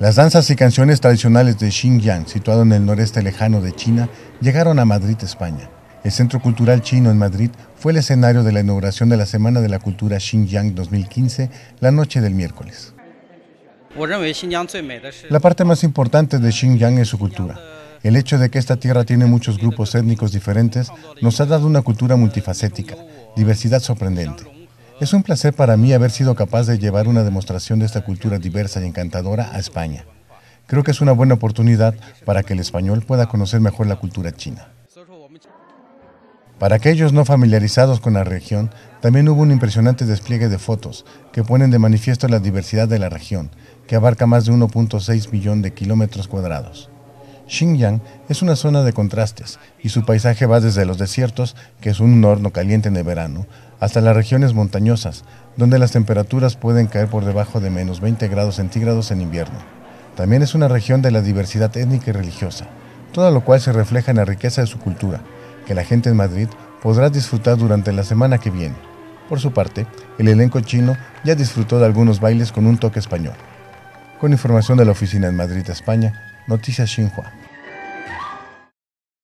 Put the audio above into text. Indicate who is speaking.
Speaker 1: Las danzas y canciones tradicionales de Xinjiang, situado en el noreste lejano de China, llegaron a Madrid, España. El Centro Cultural Chino en Madrid fue el escenario de la inauguración de la Semana de la Cultura Xinjiang 2015, la noche del miércoles. La parte más importante de Xinjiang es su cultura. El hecho de que esta tierra tiene muchos grupos étnicos diferentes nos ha dado una cultura multifacética, diversidad sorprendente. Es un placer para mí haber sido capaz de llevar una demostración de esta cultura diversa y encantadora a España. Creo que es una buena oportunidad para que el español pueda conocer mejor la cultura china. Para aquellos no familiarizados con la región, también hubo un impresionante despliegue de fotos que ponen de manifiesto la diversidad de la región, que abarca más de 1.6 millón de kilómetros cuadrados. Xinjiang es una zona de contrastes y su paisaje va desde los desiertos, que es un horno caliente en el verano, hasta las regiones montañosas, donde las temperaturas pueden caer por debajo de menos 20 grados centígrados en invierno. También es una región de la diversidad étnica y religiosa, todo lo cual se refleja en la riqueza de su cultura, que la gente en Madrid podrá disfrutar durante la semana que viene. Por su parte, el elenco chino ya disfrutó de algunos bailes con un toque español. Con información de la oficina en Madrid, España, Noticias Xinhua.